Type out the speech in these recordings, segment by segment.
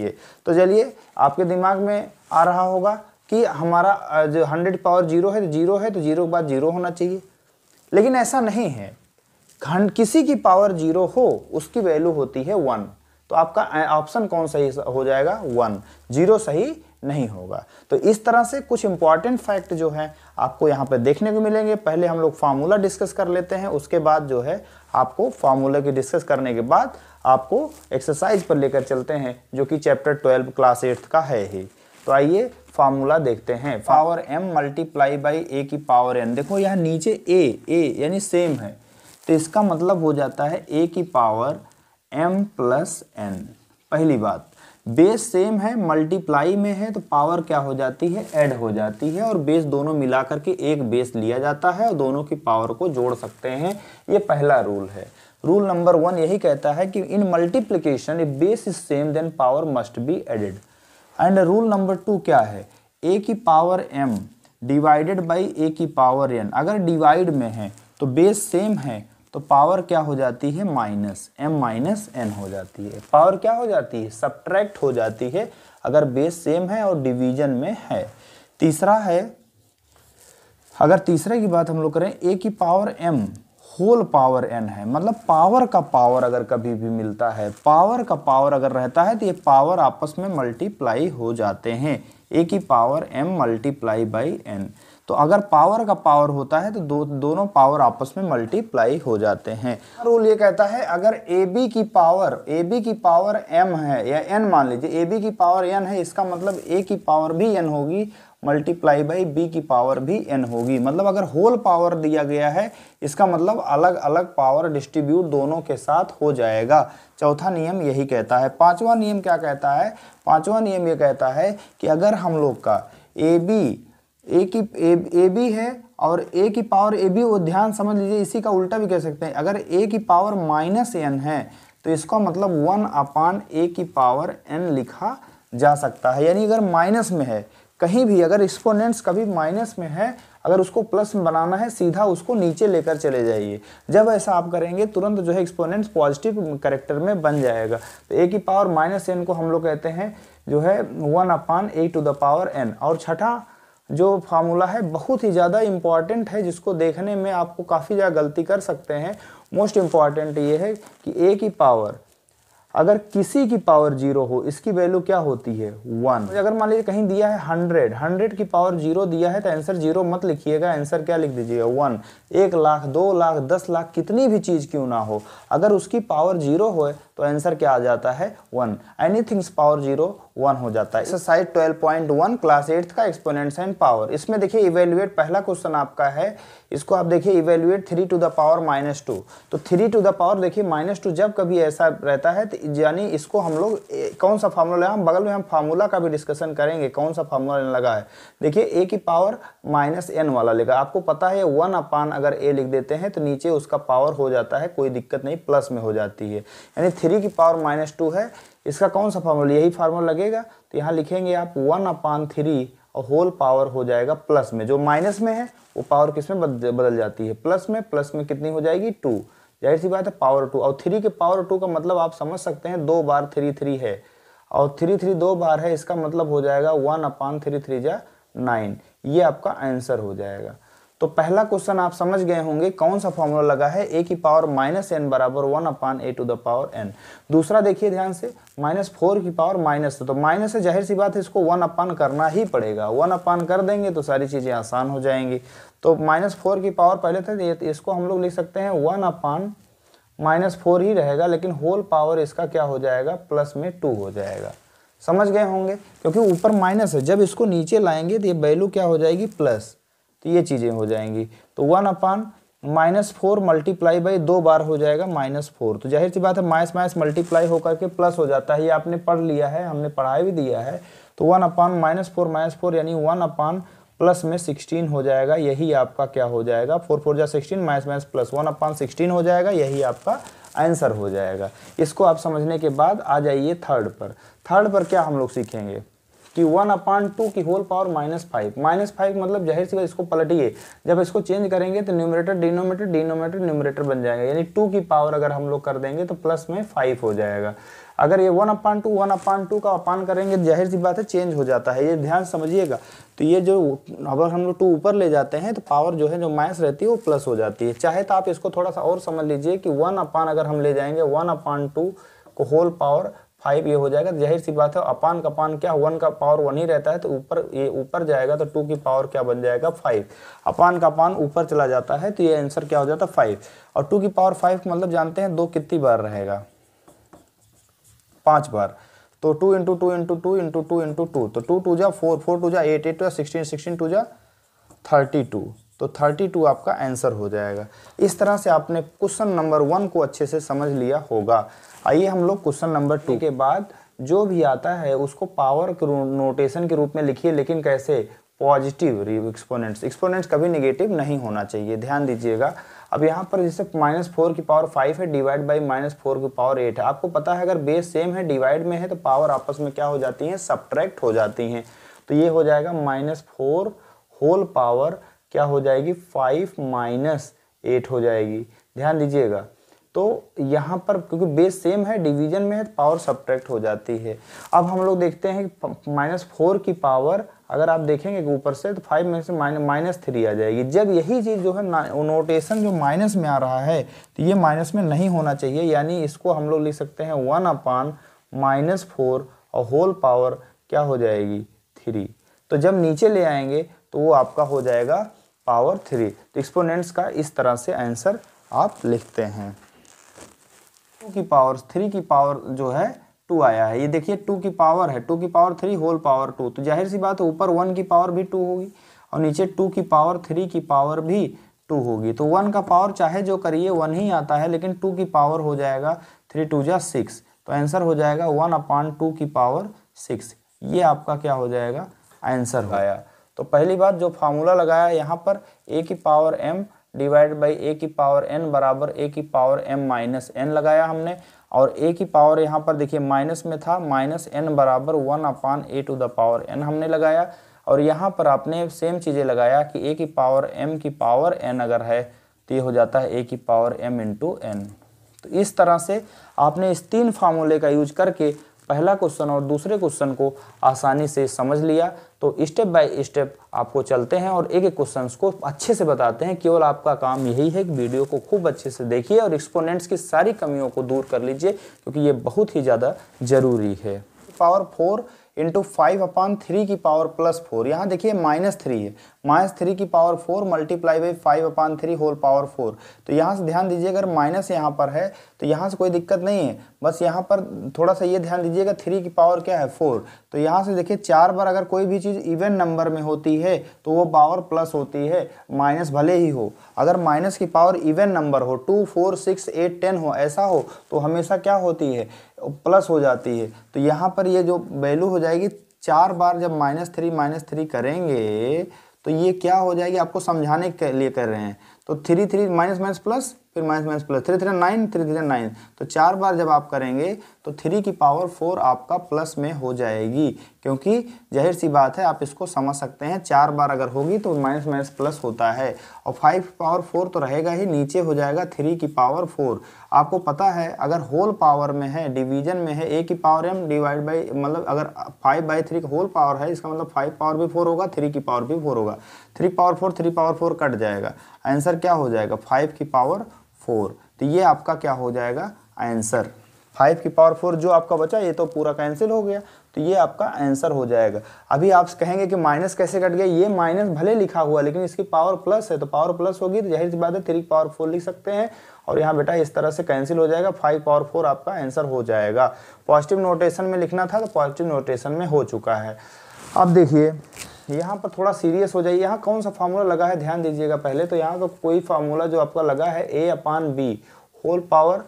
ये तो चलिए आपके दिमाग में आ रहा होगा कि हमारा जो हंड्रेड पावर जीरो है तो जीरो है तो जीरो के बाद जीरो होना चाहिए लेकिन ऐसा नहीं है खंड किसी की पावर जीरो हो उसकी वैल्यू होती है वन तो आपका ऑप्शन कौन सही हो जाएगा वन जीरो सही नहीं होगा तो इस तरह से कुछ इंपॉर्टेंट फैक्ट जो है आपको यहाँ पर देखने को मिलेंगे पहले हम लोग फार्मूला डिस्कस कर लेते हैं उसके बाद जो है आपको फार्मूला की डिस्कस करने के बाद आपको एक्सरसाइज पर लेकर चलते हैं जो कि चैप्टर ट्वेल्व क्लास एट्थ का है ही तो आइए फार्मूला देखते हैं power M multiply by A की पावर एन देखो यहाँ नीचे ए ए यानी सेम है तो इसका मतलब हो जाता है ए की पावर एम प्लस एन पहली बात बेस सेम है मल्टीप्लाई में है तो पावर क्या हो जाती है ऐड हो जाती है और बेस दोनों मिला करके एक बेस लिया जाता है और दोनों की पावर को जोड़ सकते हैं ये पहला रूल है रूल नंबर वन यही कहता है कि in multiplication if base is same then power must be added and rule number two क्या है ए की power M divided by A की पावर एन अगर डिवाइड में है तो बेस सेम है तो पावर क्या हो जाती है माइनस एम माइनस एन हो जाती है पावर क्या हो जाती है सब्ट्रैक्ट हो जाती है अगर बेस सेम है और डिवीजन में है तीसरा है अगर तीसरे की बात हम लोग करें ए की power M whole power N है मतलब पावर का पावर अगर कभी भी मिलता है पावर का पावर अगर रहता है तो ये पावर आपस में मल्टीप्लाई हो जाते हैं ए की power M multiply by N तो अगर पावर का पावर होता है तो दो दोनों पावर आपस में मल्टीप्लाई हो जाते हैं रूल ये कहता है अगर ए बी की पावर ए बी की पावर एम है या एन मान लीजिए ए बी की पावर एन है इसका मतलब ए की पावर भी एन होगी मल्टीप्लाई बाई बी की पावर भी एन होगी मतलब अगर होल पावर दिया गया है इसका मतलब अलग अलग पावर डिस्ट्रीब्यूट दोनों के साथ हो जाएगा चौथा नियम यही कहता है पांचवा नियम क्या कहता है पांचवा नियम ये कहता है कि अगर हम लोग का ए बी ए की ए बी है और ए की पावर ए बी वो ध्यान समझ लीजिए इसी का उल्टा भी कह सकते हैं अगर ए की पावर माइनस एन है तो इसका मतलब वन अपान ए की पावर एन लिखा जा सकता है यानी अगर माइनस में है कहीं भी अगर एक्सपोनेंट्स कभी माइनस में है अगर उसको प्लस में बनाना है सीधा उसको नीचे लेकर चले जाइए जब ऐसा आप करेंगे तुरंत जो है एक्सपोनेंट्स पॉजिटिव करेक्टर में बन जाएगा तो ए की पावर माइनस एन को हम लोग कहते हैं जो है one upon A to the power N और छठा जो फार्मूला है बहुत ही ज़्यादा इम्पॉर्टेंट है जिसको देखने में आपको काफ़ी ज़्यादा गलती कर सकते हैं मोस्ट इम्पॉर्टेंट ये है कि ए की पावर अगर किसी की पावर जीरो हो इसकी वैल्यू क्या होती है वन अगर मान लीजिए कहीं दिया है हंड्रेड हंड्रेड की पावर जीरो दिया है तो आंसर जीरो मत लिखिएगा आंसर क्या लिख दीजिएगा वन एक लाख दो लाख दस लाख कितनी भी चीज़ क्यों ना हो अगर उसकी पावर जीरो हो तो आंसर क्या आ जाता है one anything's power zero one हो जाता है exercise twelve point one class eighth का एक्सपोनेंट्स एंड पावर इसमें देखिए इवेल्युएट पहला क्वेश्चन आपका है इसको आप देखिए evaluate three to the power minus two तो थ्री टू द पावर देखिए माइनस टू जब कभी ऐसा रहता है तो यानी इसको हम लोग कौन सा फार्मूला हम बगल में हम फार्मूला का भी डिस्कशन करेंगे कौन सा फार्मूला लगा है देखिए ए की पावर माइनस एन वाला लेगा आपको पता है वन अपान अगर ए लिख देते हैं तो नीचे उसका पावर हो जाता है कोई दिक्कत नहीं प्लस में हो जाती है यानी थ्री की पावर माइनस टू है इसका कौन सा फार्मूला यही फार्मूला लगेगा तो यहाँ लिखेंगे आप वन अपान थ्री और होल पावर हो जाएगा प्लस में जो माइनस में है वो पावर किस में बदल जाती है प्लस में प्लस में कितनी हो जाएगी टू जाहिर सी बात है पावर टू और थ्री के पावर टू का मतलब आप समझ सकते हैं दो बार थ्री थ्री है और थ्री थ्री दो बार है इसका मतलब हो जाएगा वन अपान थ्री थ्री जा नाइन ये आपका आंसर हो जाएगा तो पहला क्वेश्चन आप समझ गए होंगे कौन सा फॉर्मूला लगा है ए की पावर माइनस एन बराबर one upon A to the power N दूसरा देखिए ध्यान से माइनस फोर की पावर माइनस तो माइनस है जाहिर सी बात है इसको वन अपान करना ही पड़ेगा वन अपान कर देंगे तो सारी चीज़ें आसान हो जाएंगी तो माइनस फोर की पावर पहले थे तो इसको हम लोग लिख सकते हैं वन अपान माइनस फोर ही रहेगा लेकिन होल पावर इसका क्या हो जाएगा प्लस में टू हो जाएगा समझ गए होंगे क्योंकि ऊपर माइनस है जब इसको नीचे लाएंगे तो ये वैल्यू क्या हो जाएगी प्लस तो ये चीज़ें हो जाएंगी तो one upon minus four multiply by दो बार हो जाएगा माइनस फोर तो जाहिर सी बात है माइनस माइनस मल्टीप्लाई होकर के प्लस हो जाता है ये आपने पढ़ लिया है हमने पढ़ाई भी दिया है तो one upon minus four minus four यानी वन अपान प्लस में सिक्सटीन हो जाएगा यही आपका क्या हो जाएगा फोर फोर जा sixteen minus minus plus one upon sixteen हो जाएगा यही आपका आंसर हो जाएगा इसको आप समझने के बाद आ जाइए थर्ड पर थर्ड पर क्या हम लोग सीखेंगे कि वन अपॉन टू की whole power minus five minus five मतलब जाहिर सी बात इसको पलटिए जब इसको चेंज करेंगे तो न्यूमरेटर डिनोमेटर डिनोमेटर न्यूमरेटर बन जाएगा यानी टू की पावर अगर हम लोग कर देंगे तो प्लस में फाइव हो जाएगा अगर ये one upon two one upon two का अपान करेंगे तो जाहिर सी बात है चेंज हो जाता है ये ध्यान समझिएगा तो ये जो अगर हम लोग टू ऊपर ले जाते हैं तो पावर जो है जो माइनस रहती है वो प्लस हो जाती है चाहे तो आप इसको थोड़ा सा और समझ लीजिए कि वन अपान अगर हम ले जाएंगे वन अपान टू को होल पावर फाइव ये हो जाएगा जाहिर सी बात है अपान का पान क्या वन का पावर वन ही रहता है तो ऊपर ये ऊपर जाएगा तो टू की पावर क्या बन जाएगा फाइव अपान का पान ऊपर चला जाता है तो ये आंसर क्या हो जाता है फाइव और टू की पावर फाइव मतलब जानते हैं दो कितनी बार रहेगा पांच बार तो two into two into two into two into two तो टू टू जा फोर फोर टू जा eight eight two sixteen sixteen two जा थर्टी टू तो थर्टी टू आपका आंसर हो जाएगा इस तरह से आपने क्वेश्चन नंबर वन को अच्छे से समझ लिया होगा आइए हम लोग क्वेश्चन नंबर टू के बाद जो भी आता है उसको पावर नोटेशन के रूप में लिखिए लेकिन कैसे पॉजिटिव एक्सपोनेंट्स एक्सपोनेंट्स कभी नेगेटिव नहीं होना चाहिए ध्यान दीजिएगा अब यहाँ पर जैसे माइनस फोर की पावर फाइव है डिवाइड बाई माइनस फोर की पावर एट है आपको पता है अगर बेस सेम है डिवाइड में है तो पावर आपस में क्या हो जाती है सब्ट्रैक्ट हो जाती हैं तो ये हो जाएगा माइनस फोर होल पावर क्या हो जाएगी फाइव माइनस एट हो जाएगी ध्यान दीजिएगा तो यहाँ पर क्योंकि बेस सेम है डिवीजन में है तो पावर सब्ट्रैक्ट हो जाती है अब हम लोग देखते हैं कि माइनस फोर की पावर अगर आप देखेंगे ऊपर से तो फाइव में से माइनस थ्री आ जाएगी जब यही चीज़ जो है नोटेशन जो माइनस में आ रहा है तो ये माइनस में नहीं होना चाहिए यानी इसको हम लोग लिख सकते हैं वन अपान माइनस फोर और होल पावर क्या हो जाएगी थ्री तो जब नीचे ले आएंगे तो वो आपका हो जाएगा पावर थ्री तो एक्सपोनेंट्स का इस तरह से आंसर आप लिखते हैं टू की पावर थ्री की पावर जो है टू आया है ये देखिए टू की पावर है टू की power three whole power two तो जाहिर सी बात है ऊपर वन की पावर भी टू होगी और नीचे टू की पावर थ्री की पावर भी टू होगी तो वन का पावर चाहे जो करिए वन ही आता है लेकिन टू की पावर हो जाएगा थ्री टू जा सिक्स तो आंसर हो जाएगा वन अपॉन टू की पावर सिक्स ये आपका क्या हो जाएगा आंसर हो आया तो पहली बात जो फार्मूला लगाया यहाँ पर ए की power M divide by A की पावर एन बराबर ए की पावर एम माइनस एन लगाया हमने और ए की पावर यहाँ पर देखिए माइनस में था माइनस एन बराबर one upon A to the power N हमने लगाया और यहाँ पर आपने सेम चीज़ें लगाया कि ए की पावर एम की पावर एन अगर है तो ये हो जाता है ए की पावर एम इंटू एन तो इस तरह से आपने इस तीन फार्मूले का यूज करके पहला क्वेश्चन और दूसरे क्वेश्चन को आसानी से समझ लिया तो स्टेप बाय स्टेप आपको चलते हैं और एक एक क्वेश्चन को अच्छे से बताते हैं केवल आपका काम यही है कि वीडियो को खूब अच्छे से देखिए और एक्सपोनेंट्स की सारी कमियों को दूर कर लीजिए क्योंकि ये बहुत ही ज़्यादा ज़रूरी है power four into five upon three की पावर प्लस फोर यहाँ देखिए माइनस थ्री है माइनस थ्री की power four multiply by five upon three whole power four तो यहाँ से ध्यान दीजिए अगर माइनस यहाँ पर है तो यहाँ से कोई दिक्कत नहीं है बस यहाँ पर थोड़ा सा ये ध्यान दीजिएगा थ्री की पावर क्या है फोर तो यहाँ से देखिए चार बार अगर कोई भी चीज़ इवन नंबर में होती है तो वो पावर प्लस होती है माइनस भले ही हो अगर माइनस की पावर इवन नंबर हो two four six eight ten हो ऐसा हो तो हमेशा क्या होती है प्लस हो जाती है तो यहाँ पर ये जो वैल्यू हो जाएगी चार बार जब माइनस थ्री माइनस थ्री करेंगे तो ये क्या हो जाएगी आपको समझाने के लिए कर रहे हैं तो three three minus minus plus फिर minus minus plus three three nine three three nine तो चार बार जब आप करेंगे तो थ्री की पावर फोर आपका प्लस में हो जाएगी क्योंकि जाहिर सी बात है आप इसको समझ सकते हैं चार बार अगर होगी तो माइनस माइनस प्लस होता है और फाइव पावर फोर तो रहेगा ही नीचे हो जाएगा थ्री की पावर फोर आपको पता है अगर होल पावर में है डिवीजन में है ए की पावर एम डिवाइड बाई मतलब अगर five by three whole power है इसका मतलब फाइव पावर भी फोर होगा थ्री की पावर भी फोर होगा three power four three power four cut जाएगा आंसर क्या हो जाएगा फाइव की पावर फोर तो ये आपका क्या हो जाएगा आंसर फाइव की पावर फोर जो आपका बचा ये तो पूरा कैंसिल हो गया तो ये आपका आंसर हो जाएगा अभी आप कहेंगे कि माइनस कैसे कट गया ये माइनस भले लिखा हुआ लेकिन इसकी पावर प्लस है तो पावर प्लस होगी तो जाहिर सी बात है थ्री पावर फोर लिख सकते हैं और यहाँ बेटा इस तरह से कैंसिल हो जाएगा फाइव पावर फोर आपका आंसर हो जाएगा पॉजिटिव नोटेशन में लिखना था तो पॉजिटिव नोटेशन में हो चुका है अब देखिए यहाँ पर थोड़ा सीरियस हो जाइए यहाँ कौन सा फार्मूला लगा है ध्यान दीजिएगा पहले तो यहाँ का तो कोई फार्मूला जो आपका लगा है A upon B whole power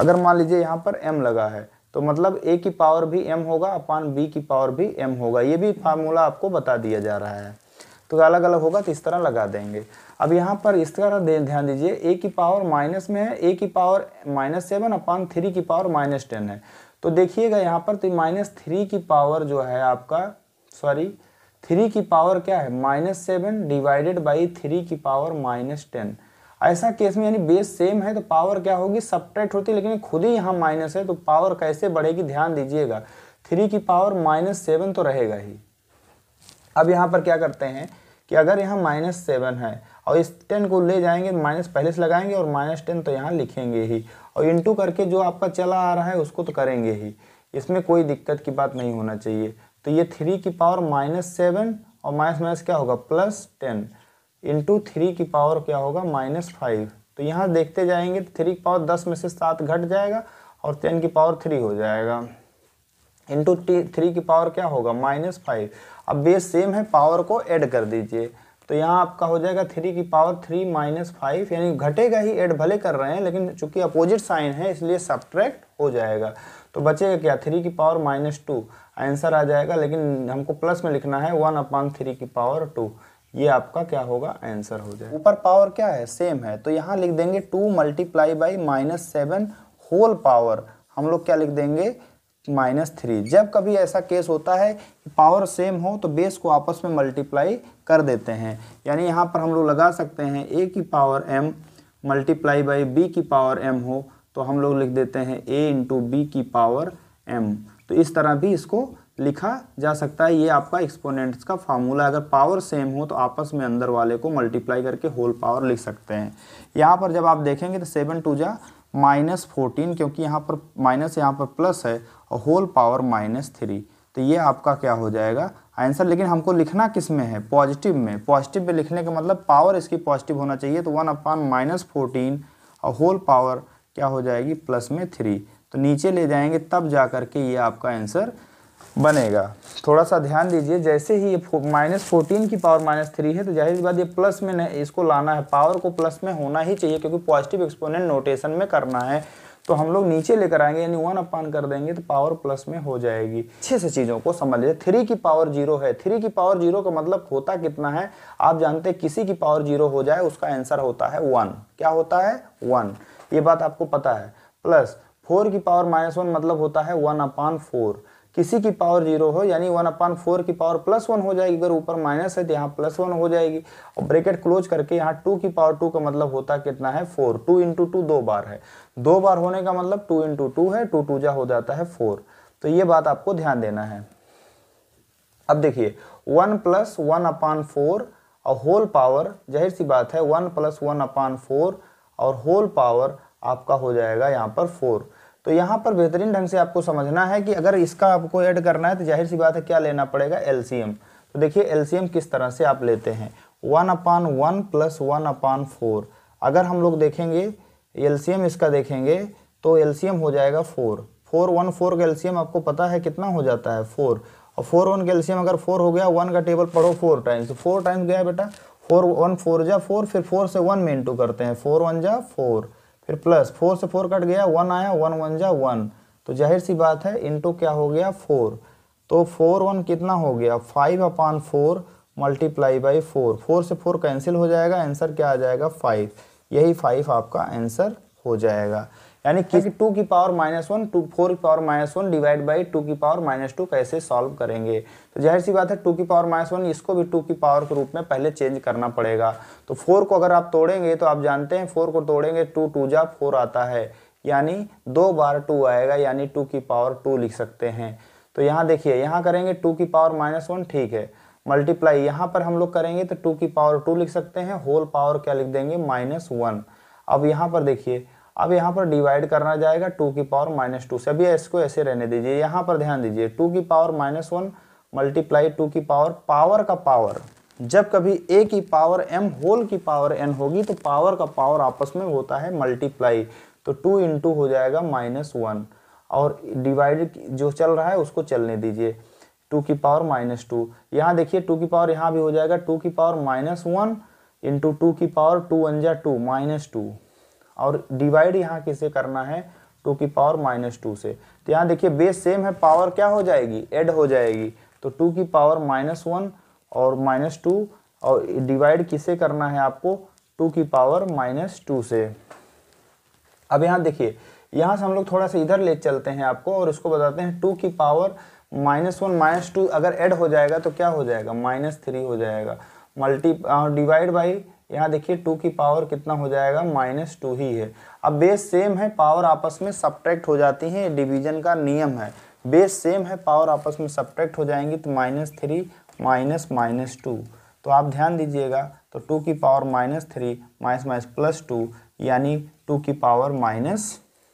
अगर मान लीजिए यहाँ पर एम लगा है तो मतलब ए की पावर भी एम होगा अपान बी की पावर भी एम होगा ये भी फार्मूला आपको बता दिया जा रहा है तो अलग अलग होगा तो इस तरह लगा देंगे अब यहाँ पर इस तरह ध्यान दीजिए ए की पावर माइनस में है ए की power minus seven upon three की पावर माइनस टेन है तो देखिएगा यहाँ पर तो माइनस थ्री की पावर जो है आपका सॉरी थ्री की पावर क्या है minus seven divided by three की पावर माइनस टेन ऐसा केस में यानी बेस सेम है तो पावर क्या होगी सब्ट्रैक्ट होती है लेकिन खुद ही यहाँ माइनस है तो पावर कैसे बढ़ेगी ध्यान दीजिएगा थ्री की पावर माइनस सेवन तो रहेगा ही अब यहाँ पर क्या करते हैं कि अगर यहाँ माइनस सेवन है और इस टेन को ले जाएंगे माइनस पहले से लगाएंगे और माइनस टेन तो यहाँ लिखेंगे ही और इंटू करके जो आपका चला आ रहा है उसको तो करेंगे ही इसमें कोई दिक्कत की बात नहीं होना चाहिए तो ये थ्री की पावर माइनस सेवन और माइनस माइनस क्या होगा प्लस टेन इंटू थ्री की पावर क्या होगा माइनस फाइव तो यहाँ देखते जाएंगे तो थ्री की पावर दस में से सात घट जाएगा और टेन की पावर थ्री हो जाएगा इंटू थ्री की पावर क्या होगा माइनस फाइव अब बेस सेम है पावर को ऐड कर दीजिए तो यहाँ आपका हो जाएगा थ्री की पावर थ्री माइनस फाइव यानी घटेगा ही एड भले कर रहे हैं लेकिन चूंकि अपोजिट साइन है इसलिए सब्ट्रैक्ट हो जाएगा तो बचेगा क्या थ्री की पावर माइनस टू आंसर आ जाएगा लेकिन हमको प्लस में लिखना है वन अपॉन थ्री की पावर टू ये आपका क्या होगा आंसर हो जाएगा ऊपर पावर क्या है सेम है तो यहाँ लिख देंगे two multiply by minus seven whole power हम लोग क्या लिख देंगे माइनस थ्री जब कभी ऐसा केस होता है कि पावर सेम हो तो बेस को आपस में मल्टीप्लाई कर देते हैं यानी यहाँ पर हम लोग लगा सकते हैं ए की power M multiply by B की पावर एम हो तो हम लोग लिख देते हैं ए इंटू बी की पावर एम तो इस तरह भी इसको लिखा जा सकता है ये आपका एक्सपोनेंट्स का फार्मूला अगर पावर सेम हो तो आपस में अंदर वाले को मल्टीप्लाई करके होल पावर लिख सकते हैं यहाँ पर जब आप देखेंगे तो सेवन टू जा माइनस फोर्टीन क्योंकि यहाँ पर माइनस यहाँ पर प्लस है और होल पावर माइनस थ्री तो ये आपका क्या हो जाएगा आंसर लेकिन हमको लिखना किस में है पॉजिटिव में पॉजिटिव में लिखने का मतलब पावर इसकी पॉजिटिव होना चाहिए तो वन अपान माइनस फोर्टीन और होल पावर क्या हो जाएगी प्लस में थ्री तो नीचे ले जाएंगे तब जा कर के ये आपका आंसर बनेगा थोड़ा सा ध्यान दीजिए जैसे ही ये माइनस फोर्टीन की पावर माइनस थ्री है तो जाहिर सी बात ये प्लस में इसको लाना है पावर को प्लस में होना ही चाहिए क्योंकि पॉजिटिव एक्सपोनेंट नोटेशन में करना है तो हम लोग नीचे लेकर आएंगे यानी वन अपान कर देंगे तो पावर प्लस में हो जाएगी अच्छे से चीज़ों को समझ लीजिए थ्री की पावर जीरो है थ्री की पावर जीरो का मतलब होता कितना है आप जानते हैं किसी की पावर जीरो हो जाए उसका आंसर होता है वन क्या होता है वन ये बात आपको पता है प्लस फोर की पावर माइनस वन मतलब होता है वन अपान फोर किसी की पावर जीरो हो यानी वन अपॉन फोर की पावर प्लस वन हो जाएगी अगर ऊपर माइनस है तो यहाँ प्लस वन हो जाएगी और ब्रेकेट क्लोज करके यहाँ टू की पावर टू का मतलब होता कितना है फोर टू इंटू टू दो बार है दो बार होने का मतलब टू इंटू टू है टू टू जा हो जाता है फोर तो ये बात आपको ध्यान देना है अब देखिए one plus one upon four और होल पावर जाहिर सी बात है one plus one upon four और होल पावर आपका हो जाएगा यहाँ पर फोर तो यहाँ पर बेहतरीन ढंग से आपको समझना है कि अगर इसका आपको ऐड करना है तो जाहिर सी बात है क्या लेना पड़ेगा एल तो देखिए एल किस तरह से आप लेते हैं one upon one plus one upon four अगर हम लोग देखेंगे एल इसका देखेंगे तो एल हो जाएगा फोर फोर वन फोर का एल आपको पता है कितना हो जाता है फोर और फोर वन का एल अगर फोर हो गया वन का टेबल पढ़ो फोर टाइम्स तो फोर टाइम्स गया बेटा फोर वन फोर जा फोर फिर फोर से वन में इंटू करते हैं फोर वन जा फोर फिर प्लस फोर से फोर कट गया वन आया वन वन जा वन तो जाहिर सी बात है टू क्या हो गया फोर तो फोर वन कितना हो गया five upon four multiply by four four से फोर कैंसिल हो जाएगा आंसर क्या आ जाएगा फाइव यही फाइव आपका आंसर हो जाएगा यानी कि हाँ टू की power minus one two four की power minus one divide by two की पावर माइनस टू कैसे सॉल्व करेंगे तो जाहिर सी बात है टू की पावर माइनस वन इसको भी टू की पावर के रूप में पहले चेंज करना पड़ेगा तो फोर को अगर आप तोड़ेंगे तो आप जानते हैं फोर को तोड़ेंगे टू टू जा फोर आता है यानी दो बार टू आएगा यानी टू की पावर टू लिख सकते हैं तो यहाँ देखिए यहाँ करेंगे टू की पावर माइनस वन ठीक है मल्टीप्लाई यहाँ पर हम लोग करेंगे तो टू की पावर टू लिख सकते हैं होल पावर क्या लिख देंगे माइनस वन अब यहाँ पर देखिए अब यहाँ पर डिवाइड करना जाएगा टू की पावर माइनस टू से अभी इसको ऐसे रहने दीजिए यहाँ पर ध्यान दीजिए टू की power minus one multiply two की पावर पावर का पावर जब कभी ए की पावर एम होल की पावर एन होगी तो पावर का पावर आपस में होता है मल्टीप्लाई तो टू इंटू हो जाएगा माइनस वन और डिवाइड जो चल रहा है उसको चलने दीजिए टू की पावर माइनस टू यहाँ देखिए टू की पावर यहाँ भी हो जाएगा टू की power minus one into two की पावर टू वन जा टू माइनस टू और डिवाइड यहाँ किसे करना है टू की पावर माइनस टू से तो यहाँ देखिए बेस सेम है पावर क्या हो जाएगी एड हो जाएगी तो टू की पावर माइनस वन और माइनस टू और डिवाइड किसे करना है आपको टू की पावर माइनस टू से अब यहाँ देखिए यहाँ से हम लोग थोड़ा सा इधर ले चलते हैं आपको और इसको बताते हैं टू की power minus one minus two अगर एड हो जाएगा तो क्या हो जाएगा माइनस थ्री हो जाएगा मल्टी डिवाइड बाई यहाँ देखिए टू की पावर कितना हो जाएगा माइनस टू ही है अब बेस सेम है पावर आपस में सब्ट्रैक्ट हो जाती हैं डिवीजन का नियम है बेस सेम है पावर आपस में सब्ट्रैक्ट हो जाएंगी तो minus three minus minus two तो आप ध्यान दीजिएगा तो टू की power minus three minus minus plus two यानी टू की पावर माइनस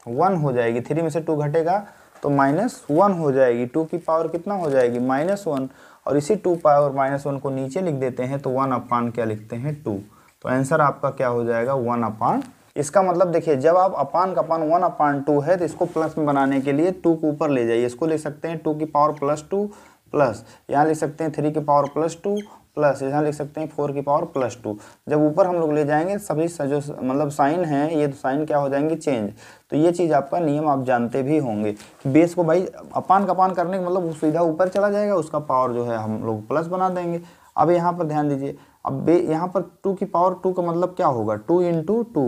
वन हो जाएगी थ्री में से टू घटेगा तो माइनस वन हो जाएगी टू की पावर कितना हो जाएगी माइनस वन और इसी टू पावर माइनस वन को नीचे लिख देते हैं तो वन अपान क्या लिखते हैं टू तो आंसर आपका क्या हो जाएगा वन अपान इसका मतलब देखिए जब आप अपान का अपान वन अपान टू है तो इसको प्लस में बनाने के लिए टू को ऊपर ले जाइए इसको ले सकते हैं टू की पावर प्लस टू प्लस यहाँ लिख सकते हैं थ्री की पावर प्लस टू प्लस यहाँ लिख सकते हैं फोर की पावर प्लस टू जब ऊपर हम लोग ले जाएंगे सभी जो मतलब साइन है ये तो साइन क्या हो जाएंगे चेंज तो ये चीज़ आपका नियम आप जानते भी होंगे कि बेस को भाई अपान कपान करने का मतलब सीधा ऊपर चला जाएगा उसका पावर जो है हम लोग प्लस बना देंगे अब यहाँ पर ध्यान दीजिए अब बे यहाँ पर टू की पावर टू का मतलब क्या होगा टू इंटू टू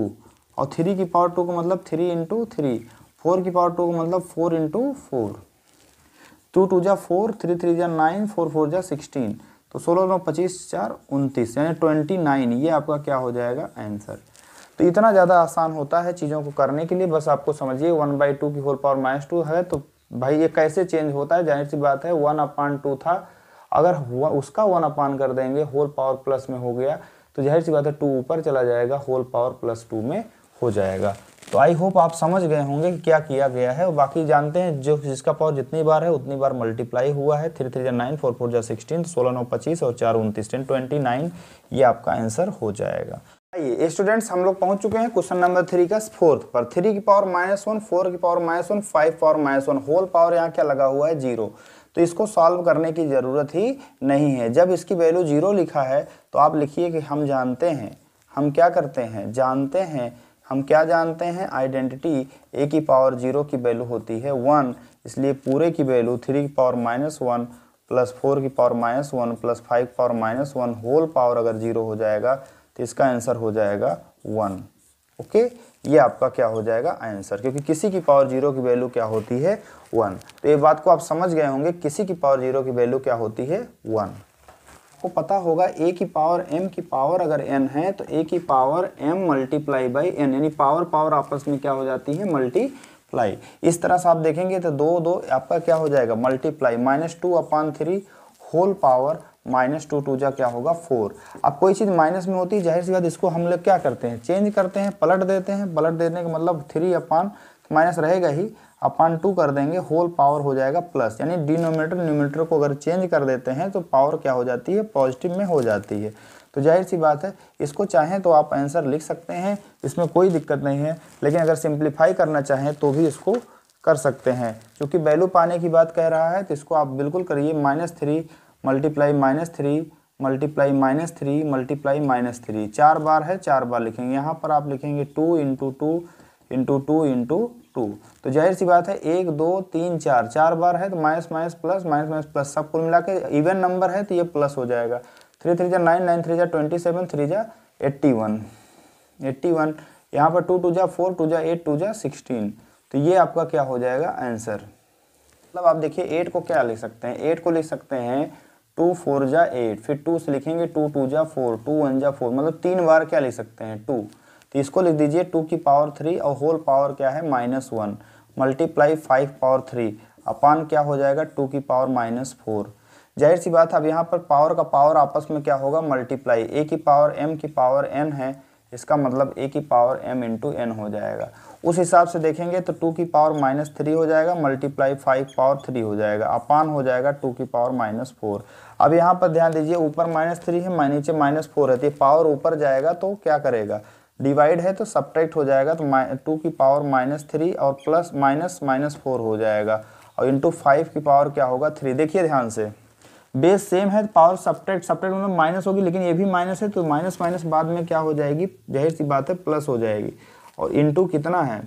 और थ्री की पावर टू का मतलब थ्री इंटू थ्री फोर की पावर टू का मतलब four into four two two जा फोर थ्री थ्री जा नाइन फोर फोर जा सिक्सटीन तो सोलह नौ पच्चीस चार उनतीस यानी ट्वेंटी नाइन ये आपका क्या हो जाएगा आंसर तो इतना ज़्यादा आसान होता है चीज़ों को करने के लिए बस आपको समझिए वन बाई टू की होल पावर माइनस टू है तो भाई ये कैसे चेंज होता है जाहिर सी बात है वन अपॉन टू था अगर उसका वन अपान कर देंगे होल पावर प्लस में हो गया तो जाहिर सी बात है टू ऊपर चला जाएगा होल पावर प्लस टू में हो जाएगा तो आई होप आप समझ गए होंगे कि क्या किया गया है और बाकी जानते हैं जो जिसका पावर जितनी बार है उतनी बार मल्टीप्लाई हुआ है थ्री थ्री जै नाइन फोर फोर जै सिक्सटीन सोलह नौ पच्चीस और चार उनतीस टेन ट्वेंटी नाइन ये आपका आंसर हो जाएगा आइए स्टूडेंट्स हम लोग पहुंच चुके हैं क्वेश्चन नंबर थ्री का फोर्थ पर थ्री की पावर माइनस वन फोर की power minus one five power minus one whole power यहाँ क्या लगा हुआ है जीरो तो इसको सॉल्व करने की ज़रूरत ही नहीं है जब इसकी वैल्यू जीरो लिखा है तो आप लिखिए कि हम जानते हैं हम क्या करते हैं जानते हैं हम क्या जानते हैं आइडेंटिटी ए की पावर जीरो की वैल्यू होती है वन इसलिए पूरे की वैल्यू थ्री की power minus one plus four की power minus one plus five की power minus one whole power अगर जीरो हो जाएगा तो इसका आंसर हो जाएगा वन ओके ये आपका क्या हो जाएगा आंसर क्योंकि किसी की पावर जीरो की वैल्यू क्या होती है वन तो ये बात को आप समझ गए होंगे किसी की पावर जीरो की वैल्यू क्या होती है वन आपको पता होगा ए की पावर एम की पावर अगर एन है तो ए की power M multiply by N यानी पावर पावर आपस में क्या हो जाती है मल्टीप्लाई इस तरह से आप देखेंगे तो दो दो आपका क्या हो जाएगा multiply minus two upon three whole power minus two two जा क्या होगा फोर अब कोई चीज़ माइनस में होती है जाहिर सी बात इसको हम लोग क्या करते हैं चेंज करते हैं पलट देते हैं पलट देने का मतलब थ्री अपान माइनस रहेगा ही अपान टू कर देंगे होल पावर हो जाएगा प्लस यानी डिनोमीटर न्यूमीटर को अगर चेंज कर देते हैं तो पावर क्या हो जाती है पॉजिटिव में हो जाती है तो जाहिर सी बात है इसको चाहें तो आप आंसर लिख सकते हैं इसमें कोई दिक्कत नहीं है लेकिन अगर सिंप्लीफाई करना चाहें तो भी इसको कर सकते हैं क्योंकि वैल्यू पाने की बात कह रहा है तो इसको आप बिल्कुल करिए minus three multiply minus three multiply minus three multiply minus three चार बार है चार बार लिखेंगे यहाँ पर आप लिखेंगे two into two into two into two तो जाहिर सी बात है एक दो तीन चार चार बार है तो minus minus plus minus minus plus सब कुल मिला के इवन नंबर है तो ये प्लस हो जाएगा थ्री थ्री जा नाइन नाइन थ्री जा ट्वेंटी सेवन थ्री जा एट्टी वन एट्टी वन यहाँ पर टू टू जा फोर टू जा एट टू जा सिक्सटीन तो ये आपका क्या हो जाएगा आंसर मतलब आप देखिए एट को क्या लिख सकते हैं एट को लिख सकते हैं टू फोर जा एट फिर टू से लिखेंगे टू टू जा फोर टू वन जा फोर मतलब तीन बार क्या लिख सकते हैं टू तो इसको लिख दीजिए टू की पावर थ्री और होल पावर क्या है minus one multiply five power three upon क्या हो जाएगा टू की पावर माइनस फोर जाहिर सी बात अब यहाँ पर पावर का पावर आपस में क्या होगा मल्टीप्लाई ए की पावर एम की पावर एन है इसका मतलब ए की पावर एम इंटू एन हो जाएगा उस हिसाब से देखेंगे तो टू की पावर माइनस थ्री हो जाएगा मल्टीप्लाई फाइव पावर थ्री हो जाएगा अपान हो जाएगा टू की पावर माइनस फोर अब यहाँ पर ध्यान दीजिए ऊपर माइनस थ्री है नीचे माइनस फोर रहती है पावर ऊपर जाएगा तो क्या करेगा डिवाइड है तो सब्ट्रैक्ट हो जाएगा तो टू की पावर माइनस थ्री और प्लस माइनस माइनस फोर हो जाएगा और इंटू फाइव की पावर क्या होगा थ्री देखिए ध्यान से बेस सेम है पावर सब्ट्रैक्ट सब्ट्रैक्ट मतलब माइनस होगी लेकिन ये भी माइनस है तो माइनस माइनस बाद में क्या हो जाएगी जाहिर सी बात है प्लस हो जाएगी और इंटू कितना है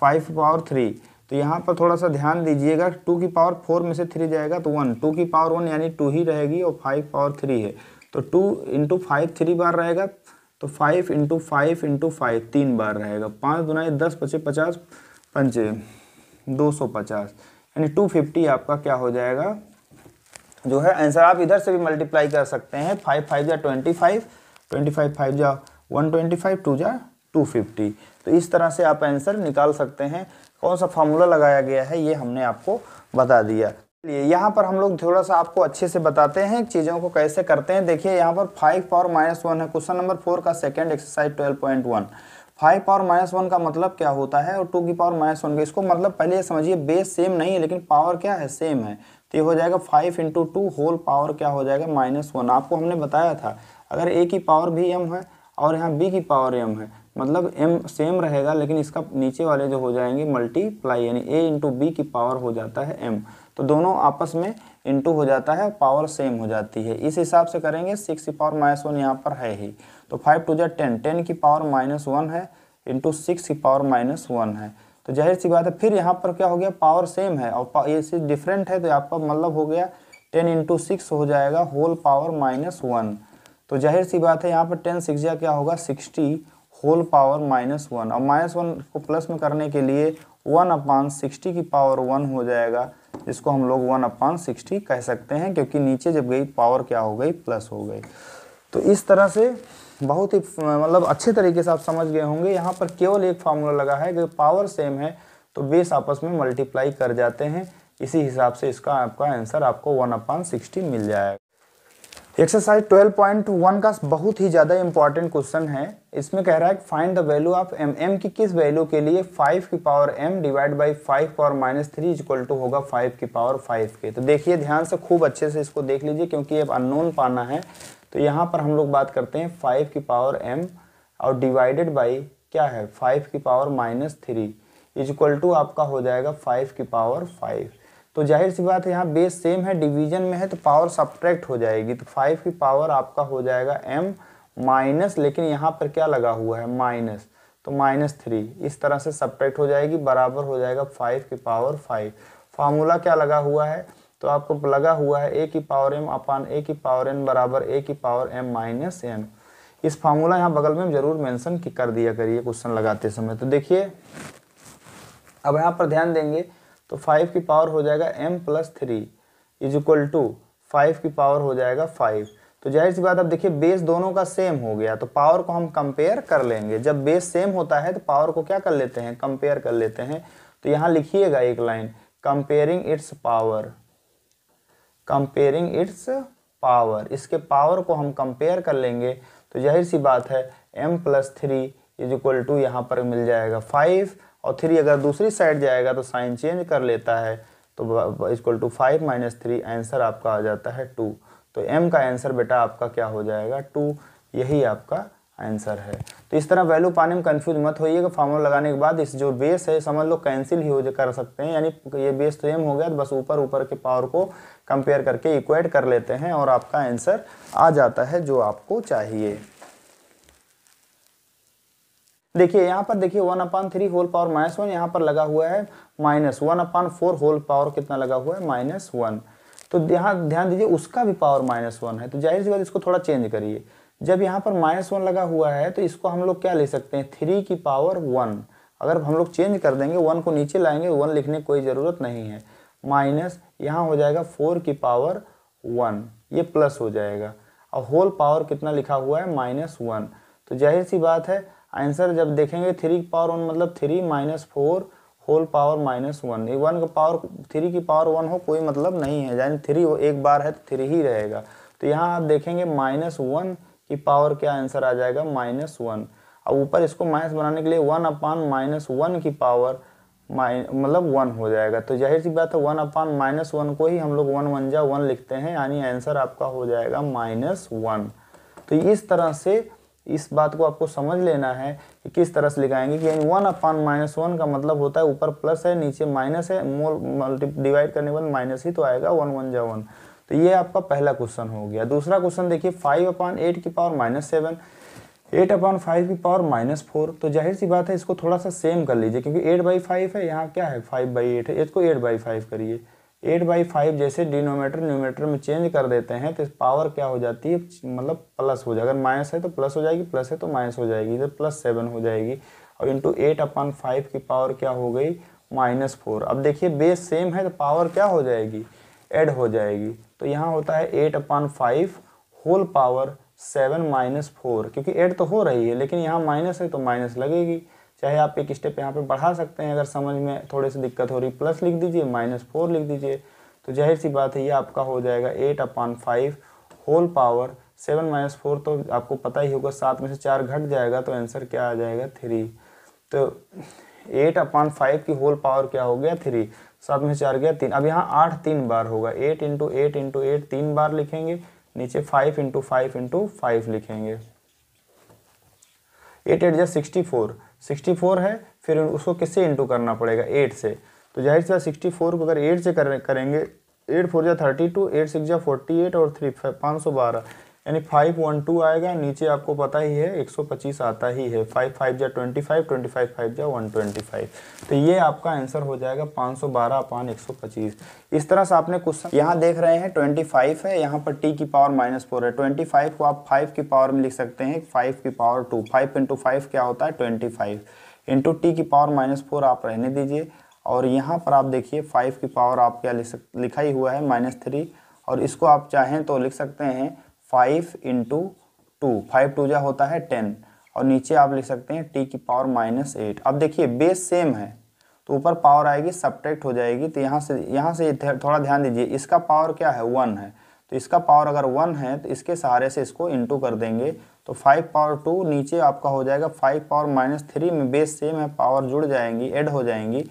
फाइव पावर थ्री तो यहाँ पर थोड़ा सा ध्यान दीजिएगा टू की पावर फोर में से थ्री जाएगा तो वन टू की पावर वन यानी टू ही रहेगी और फाइव पावर थ्री है तो टू इंटू फाइव थ्री बार रहेगा तो five into five into five तीन बार रहेगा पाँच दुनाई दस पचे पचास पंचे दो सौ पचास यानी टू फिफ्टी आपका क्या हो जाएगा जो है आंसर आप इधर से भी मल्टीप्लाई कर सकते हैं फाइव फाइव जा twenty five twenty five five जा वन ट्वेंटी फाइव टू जा टू फिफ्टी तो इस तरह से आप आंसर निकाल सकते हैं कौन सा फार्मूला लगाया गया है ये हमने आपको बता दिया चलिए यहाँ पर हम लोग थोड़ा सा आपको अच्छे से बताते हैं चीज़ों को कैसे करते हैं देखिए यहाँ पर फाइव पावर माइनस वन है क्वेश्चन नंबर फोर का second exercise twelve point one five power minus one का मतलब क्या होता है और टू की पावर माइनस वन का इसको मतलब पहले समझिए बेस सेम नहीं है लेकिन पावर क्या है सेम है तो ये हो जाएगा five into two whole power क्या हो जाएगा माइनस वन आपको हमने बताया था अगर ए की पावर भी एम है और यहाँ बी की पावर एम है मतलब एम सेम रहेगा लेकिन इसका नीचे वाले जो हो जाएंगे मल्टीप्लाई यानी ए इंटू बी की पावर हो जाता है एम तो दोनों आपस में इंटू हो जाता है पावर सेम हो जाती है इस हिसाब से करेंगे सिक्स की पावर माइनस वन यहाँ पर है ही तो फाइव टू जै टेन टेन की पावर माइनस वन है इंटू सिक्स की पावर माइनस वन है तो जाहिर सी बात है फिर यहाँ पर क्या हो गया पावर सेम है और ये सी डिफरेंट है तो आपका मतलब हो गया टेन इंटू सिक्स हो जाएगा होल पावर माइनस वन तो जाहिर सी बात है यहाँ पर टेन सिक्स या क्या होगा sixty whole power minus one और माइनस वन को प्लस में करने के लिए वन अपान सिक्सटी की पावर वन हो जाएगा जिसको हम लोग वन अपान सिक्सटी कह सकते हैं क्योंकि नीचे जब गई पावर क्या हो गई प्लस हो गई तो इस तरह से बहुत ही मतलब अच्छे तरीके से आप समझ गए होंगे यहाँ पर केवल एक फार्मूला लगा है कि पावर सेम है तो बेस आपस में मल्टीप्लाई कर जाते हैं इसी हिसाब से इसका आपका आंसर आपको वन अपॉन सिक्सटी मिल जाएगा एक्सरसाइज 12.1 का बहुत ही ज़्यादा इंपॉर्टेंट क्वेश्चन है इसमें कह रहा है find the value of M M की किस वैल्यू के लिए 5 की power M divide by five power minus three equal to होगा 5 की पावर 5 के तो देखिए ध्यान से खूब अच्छे से इसको देख लीजिए क्योंकि ये अननोन पाना है तो यहाँ पर हम लोग बात करते हैं फाइव की पावर एम और डिवाइडेड बाई क्या है फाइव की power minus three is equal to आपका हो जाएगा फाइव की पावर फाइव तो जाहिर सी बात है यहाँ बेस सेम है डिवीजन में है तो पावर सब्ट्रैक्ट हो जाएगी तो फाइव की पावर आपका हो जाएगा एम माइनस लेकिन यहाँ पर क्या लगा हुआ है माइनस तो माइनस थ्री इस तरह से सब्ट्रैक्ट हो जाएगी बराबर हो जाएगा फाइव की पावर फाइव फार्मूला क्या लगा हुआ है तो आपको लगा हुआ है ए की पावर एम अपान ए की पावर एन बराबर ए की पावर एम माइनस एन इस फार्मूला यहाँ बगल में जरूर मेंशन कर दिया करिए क्वेश्चन लगाते समय तो देखिए अब यहाँ पर ध्यान देंगे तो फाइव की पावर हो जाएगा M plus three is equal to five की पावर हो जाएगा फाइव तो जाहिर सी बात अब देखिए बेस दोनों का सेम हो गया तो पावर को हम कंपेयर कर लेंगे जब बेस सेम होता है तो पावर को क्या कर लेते हैं कंपेयर कर लेते हैं तो यहाँ लिखिएगा एक line comparing its power comparing its power इसके पावर को हम कंपेयर कर लेंगे तो जाहिर सी बात है M plus three is equal to यहाँ पर मिल जाएगा फाइव और थ्री अगर दूसरी साइड जाएगा तो साइन चेंज कर लेता है तो equal to five minus three answer आपका आ जाता है टू तो एम का आंसर बेटा आपका क्या हो जाएगा टू यही आपका आंसर है तो इस तरह वैल्यू पाने में कंफ्यूज मत होइएगा फार्मूला लगाने के बाद इस जो बेस है समझ लो कैंसिल ही हो कर सकते हैं यानी ये बेस तो एम हो गया तो बस ऊपर ऊपर के पावर को कंपेयर करके इक्वेट कर लेते हैं और आपका आंसर आ जाता है जो आपको चाहिए देखिए यहाँ पर देखिए one upon three whole power minus one यहाँ पर लगा हुआ है minus one upon four whole power कितना लगा हुआ है माइनस वन तो यहाँ ध्यान दीजिए उसका भी पावर माइनस वन है तो जाहिर सी बात इसको थोड़ा चेंज करिए जब यहाँ पर माइनस वन लगा हुआ है तो इसको हम लोग क्या ले सकते हैं थ्री की पावर वन अगर हम लोग चेंज कर देंगे वन को नीचे लाएंगे वन लिखने की कोई ज़रूरत नहीं है माइनस यहाँ हो जाएगा फोर की पावर वन ये प्लस हो जाएगा और होल पावर कितना लिखा हुआ है माइनस वन तो जाहिर सी बात है आंसर जब देखेंगे थ्री की पावर वन मतलब three minus four whole power minus one ये वन का पावर थ्री की पावर वन हो कोई मतलब नहीं है यानी थ्री एक बार है तो थ्री ही रहेगा तो यहाँ आप देखेंगे माइनस वन कि पावर क्या आंसर आ जाएगा माइनस वन अब ऊपर इसको माइनस बनाने के लिए वन अपान माइनस वन की पावर माइन मतलब वन हो जाएगा तो जाहिर सी बात है वन अपान माइनस वन को ही हम लोग वन वन जा वन लिखते हैं यानी आंसर आपका हो जाएगा माइनस वन तो इस तरह से इस बात को आपको समझ लेना है कि किस तरह से लिखाएंगे कि यानी वन अपान माइनस वन का मतलब होता है ऊपर प्लस है नीचे माइनस है मोल मल्टी डिवाइड करने के बाद माइनस ही तो आएगा वन वन जा वन तो ये आपका पहला क्वेश्चन हो गया दूसरा क्वेश्चन देखिए फाइव अपॉन एट की power minus seven eight upon five की पावर माइनस फोर तो जाहिर सी बात है इसको थोड़ा सा सेम कर लीजिए क्योंकि एट बाई फाइव है यहाँ क्या है फाइव बाई एट है इसको एट बाई फाइव करिए एट बाई फाइव जैसे डिनोमीटर न्यूमीटर में चेंज कर देते हैं तो पावर क्या हो जाती है मतलब प्लस हो जाएगा अगर माइनस है तो प्लस हो जाएगी प्लस है तो माइनस हो जाएगी इधर प्लस सेवन हो जाएगी और इंटू एट अपॉन फाइव की पावर क्या हो गई माइनस फोर अब देखिए बेस सेम है तो पावर क्या हो जाएगी एड हो जाएगी तो यहाँ होता है eight upon five whole power seven minus four क्योंकि एट तो हो रही है लेकिन यहाँ माइनस है तो माइनस लगेगी चाहे आप एक स्टेप यहाँ पे बढ़ा सकते हैं अगर समझ में थोड़ी सी दिक्कत हो रही प्लस लिख दीजिए माइनस फोर लिख दीजिए तो जाहिर सी बात है ये आपका हो जाएगा eight upon five whole power seven minus four तो आपको पता ही होगा सात में से चार घट जाएगा तो आंसर क्या आ जाएगा थ्री तो एट अपान फाइव की होल पावर क्या हो गया थ्री सात में से चार गया तीन अब यहाँ आठ तीन बार होगा eight into eight into eight तीन बार लिखेंगे नीचे five into five into five लिखेंगे एट एट जै सिक्सटी फोर सिक्सटी फोर है फिर उसको किससे इंटू करना पड़ेगा एट से तो जाहिर सा सिक्सटी फोर को अगर एट से कर, करेंगे एट फोर जै थर्टी टू एट सिक्स जै फोर्टी एट और थ्री पाँच सौ बारह यानी फाइव वन टू आएगा नीचे आपको पता ही है 125 आता ही है फाइव फाइव जा twenty five twenty five five जा वन ट्वेंटी फाइव तो ये आपका आंसर हो जाएगा पाँच सौ बारह अपान एक सौ पच्चीस इस तरह से आपने कुछ यहाँ देख रहे हैं ट्वेंटी फाइव है यहाँ पर टी की पावर माइनस फोर है ट्वेंटी फाइव को आप फाइव की पावर में लिख सकते हैं फाइव की power two five into five क्या होता है ट्वेंटी फाइव इंटू टी की पावर माइनस फोर आप रहने दीजिए और यहाँ पर आप देखिए फाइव की पावर आप क्या लिख सक लिखा ही हुआ है माइनस थ्री और इसको आप चाहें तो लिख सकते हैं five into two five two जो होता है टेन और नीचे आप लिख सकते हैं टी की पावर माइनस एट अब देखिए बेस सेम है तो ऊपर पावर आएगी सब्ट्रैक्ट हो जाएगी तो यहाँ से यहाँ से थोड़ा ध्यान दीजिए इसका पावर क्या है वन है तो इसका पावर अगर वन है तो इसके सहारे से इसको इंटू कर देंगे तो फाइव पावर टू नीचे आपका हो जाएगा फाइव पावर माइनस थ्री में बेस सेम है पावर जुड़ जाएंगी एड हो जाएंगी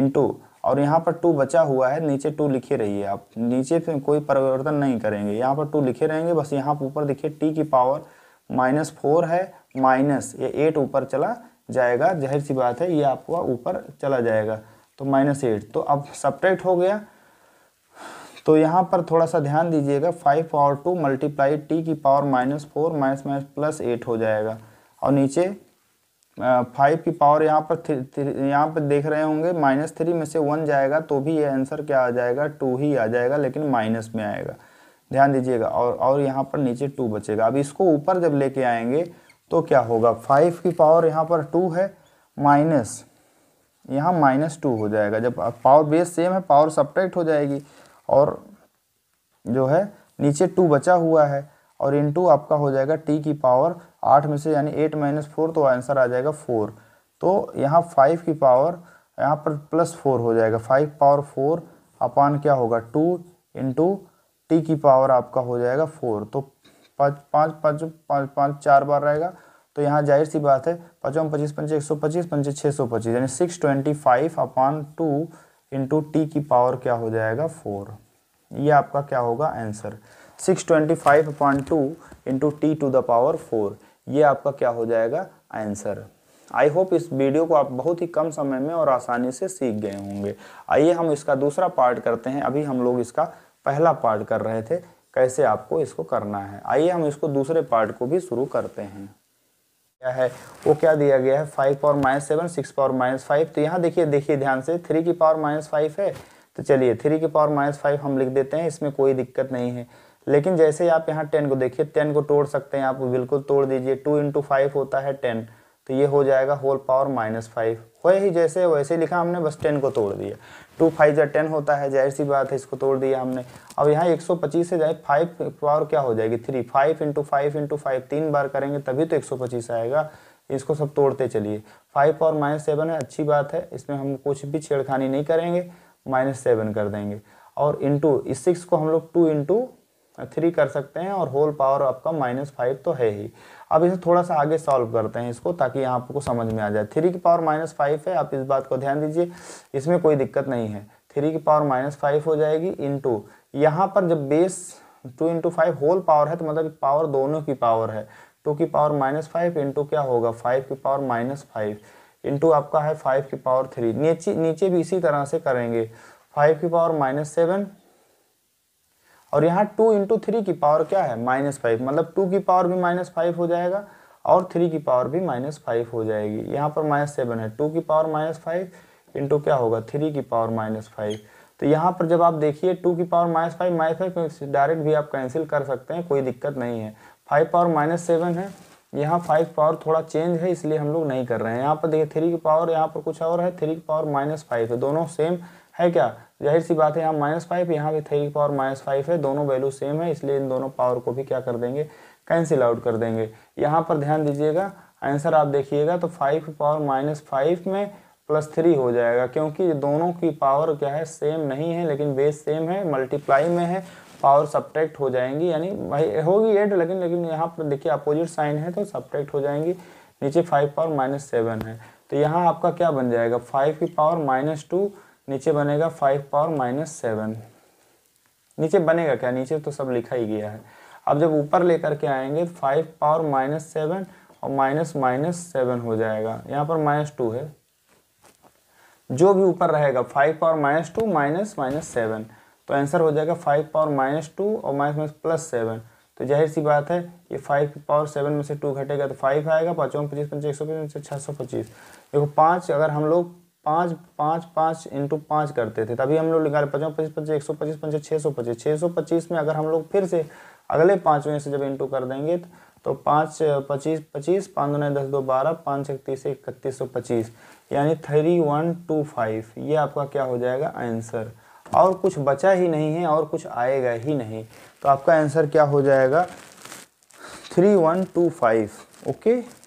इंटू और यहाँ पर टू बचा हुआ है नीचे टू लिखे रहिए आप नीचे फिर कोई परिवर्तन नहीं करेंगे यहाँ पर टू लिखे रहेंगे बस यहाँ पर ऊपर देखिए टी की पावर माइनस फोर है माइनस ये एट ऊपर चला जाएगा जाहिर सी बात है ये आपका ऊपर चला जाएगा तो माइनस एट तो अब सपरेट हो गया तो यहाँ पर थोड़ा सा ध्यान दीजिएगा five power two multiply T की power minus four minus minus plus eight हो जाएगा और नीचे फाइव की पावर यहाँ पर यहाँ पर देख रहे होंगे माइनस थ्री में से वन जाएगा तो भी ये आंसर क्या आ जाएगा टू ही आ जाएगा लेकिन माइनस में आएगा ध्यान दीजिएगा और और यहाँ पर नीचे टू बचेगा अब इसको ऊपर जब लेके आएंगे तो क्या होगा फाइव की पावर यहाँ पर टू है माइनस यहाँ माइनस टू हो जाएगा जब पावर बेस सेम है पावर सब्ट्रैक्ट हो जाएगी और जो है नीचे टू बचा हुआ है और इनटू आपका हो जाएगा टी की पावर आठ में से यानी एट माइनस फोर तो आंसर आ जाएगा फोर तो यहाँ फाइव की पावर यहाँ पर प्लस फोर हो जाएगा फाइव पावर फोर अपान क्या होगा टू इंटू टी की पावर आपका हो जाएगा फोर तो पाँच पाँच पाँच पाँच पाँच चार बार रहेगा तो यहाँ जाहिर सी बात है पचावन पच्चीस पंचे एक सौ पच्चीस पंचे छः सौ पच्चीस यानी six twenty five upon two into T की पावर क्या हो जाएगा फोर ये आपका क्या होगा answer six twenty five point two into T to the power four ये आपका क्या हो जाएगा आंसर आई होप इस वीडियो को आप बहुत ही कम समय में और आसानी से सीख गए होंगे आइए हम इसका दूसरा पार्ट करते हैं अभी हम लोग इसका पहला पार्ट कर रहे थे कैसे आपको इसको करना है आइए हम इसको दूसरे पार्ट को भी शुरू करते हैं क्या है वो क्या दिया गया है फाइव power minus seven six power minus five तो यहाँ देखिए देखिए ध्यान से थ्री की पावर माइनस फाइव है तो चलिए थ्री की पावर माइनस फाइव हम लिख देते हैं इसमें कोई दिक्कत नहीं है लेकिन जैसे ही आप यहाँ टेन को देखिए टेन को तोड़ सकते हैं आप बिल्कुल तोड़ दीजिए टू इंटू फाइव होता है टेन तो ये हो जाएगा होल पावर माइनस फाइव हो ही जैसे वैसे लिखा हमने बस टेन को तोड़ दिया टू फाइव या टेन होता है जाहिर सी बात है इसको तोड़ दिया हमने अब यहाँ एक सौ पच्चीस से जाए फाइव पावर क्या हो जाएगी three five into five into five तीन बार करेंगे तभी तो एक सौ पच्चीस आएगा इसको सब तोड़ते चलिए फाइव पावर माइनस सेवन है अच्छी बात है इसमें हम कुछ भी छेड़खानी नहीं करेंगे माइनस सेवन कर देंगे और इंटू इस सिक्स को हम लोग टू इंटू थ्री कर सकते हैं और होल पावर आपका माइनस फाइव तो है ही अब इसे थोड़ा सा आगे सॉल्व करते हैं इसको ताकि आपको समझ में आ जाए थ्री की पावर माइनस फाइव है आप इस बात को ध्यान दीजिए इसमें कोई दिक्कत नहीं है थ्री की पावर माइनस फाइव हो जाएगी इंटू यहाँ पर जब base two into five whole power है तो मतलब पावर दोनों की पावर है टू की पावर माइनस फाइव इंटू क्या होगा फाइव की पावर माइनस फाइव इंटू आपका है फाइव की पावर थ्री नीचे नीचे भी इसी तरह से करेंगे फाइव की पावर माइनस सेवन और यहाँ टू इंटू थ्री की पावर क्या है माइनस फाइव मतलब टू की पावर भी माइनस फाइव हो जाएगा और थ्री की पावर भी माइनस फाइव हो जाएगी यहाँ पर माइनस सेवन है टू की पावर माइनस फाइव इंटू क्या होगा थ्री की पावर माइनस फाइव तो यहाँ पर जब आप देखिए टू की power minus five minus five direct भी आप कैंसिल कर सकते हैं कोई दिक्कत नहीं है फाइव पावर माइनस सेवन है यहाँ फाइव पावर थोड़ा चेंज है इसलिए हम लोग नहीं कर रहे हैं यहाँ पर देखिए थ्री की पावर यहाँ पर कुछ और है थ्री की पावर माइनस फाइव है दोनों सेम है क्या जाहिर सी बात है यहाँ माइनस फाइव यहाँ भी थ्री पावर माइनस फाइव है दोनों वैल्यू सेम है इसलिए इन दोनों पावर को भी क्या कर देंगे कैंसिल आउट कर देंगे यहाँ पर ध्यान दीजिएगा आंसर आप देखिएगा तो फाइव की पावर माइनस फाइव में प्लस थ्री हो जाएगा क्योंकि दोनों की पावर क्या है सेम नहीं है लेकिन बेस सेम है मल्टीप्लाई में है पावर सब्ट्रैक्ट हो जाएंगी यानी भाई होगी एड लेकिन लेकिन यहाँ पर देखिए अपोजिट साइन है तो सब्ट्रैक्ट हो जाएंगी नीचे फाइव पावर माइनस सेवन है तो यहाँ आपका क्या बन जाएगा फाइव की पावर माइनस टू नीचे बनेगा फाइव पावर माइनस सेवन नीचे बनेगा क्या नीचे तो सब लिखा ही गया है अब जब ऊपर लेकर के आएंगे तो फाइव पावर माइनस सेवन और माइनस माइनस सेवन हो जाएगा यहाँ पर माइनस टू है जो भी ऊपर रहेगा five power minus two minus minus seven तो आंसर हो जाएगा फाइव पावर माइनस टू और माइनस माइनस प्लस सेवन तो जाहिर सी बात है ये फाइव पावर सेवन में से टू घटेगा तो फाइव आएगा पाँचों पच्चीस पंचायत एक सौ पच्चीस छः सौ पच्चीस देखो पाँच अगर हम लोग पाँच पाँच पाँच इंटू पाँच करते थे तभी हम लोग निकाले पचास पच्चीस पच्चीस एक सौ पच्चीस पंचायत छः सौ पच्चीस छः सौ पच्चीस में अगर हम लोग फिर से अगले पाँचवें से जब इंटू कर देंगे तो पाँच पच्चीस पच्चीस पाँच दो दस दो बारह पाँच इकतीस इकतीस सौ पच्चीस यानी थ्री वन टू फाइव ये आपका क्या हो जाएगा आंसर और कुछ बचा ही नहीं है और कुछ आएगा ही नहीं तो आपका आंसर क्या हो जाएगा three one two five okay